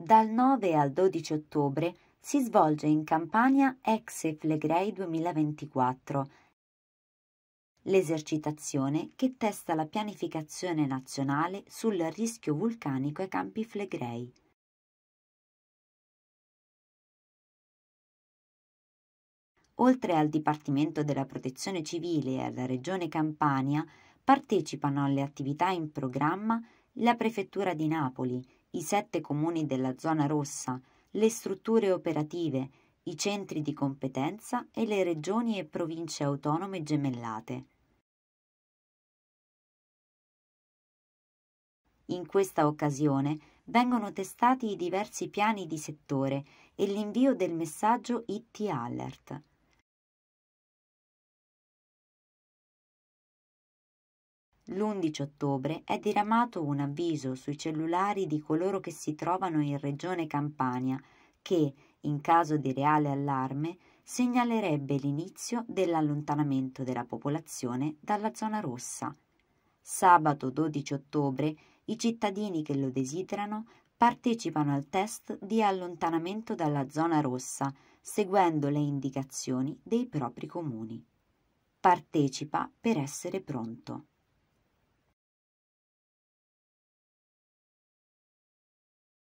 Dal 9 al 12 ottobre si svolge in Campania Exe Flegrei 2024, l'esercitazione che testa la pianificazione nazionale sul rischio vulcanico ai campi Flegrei. Oltre al Dipartimento della Protezione Civile e alla Regione Campania, partecipano alle attività in programma la Prefettura di Napoli, i sette comuni della zona rossa, le strutture operative, i centri di competenza e le regioni e province autonome gemellate. In questa occasione vengono testati i diversi piani di settore e l'invio del messaggio IT Alert. l'11 ottobre è diramato un avviso sui cellulari di coloro che si trovano in Regione Campania che, in caso di reale allarme, segnalerebbe l'inizio dell'allontanamento della popolazione dalla zona rossa. Sabato 12 ottobre i cittadini che lo desiderano partecipano al test di allontanamento dalla zona rossa, seguendo le indicazioni dei propri comuni. Partecipa per essere pronto.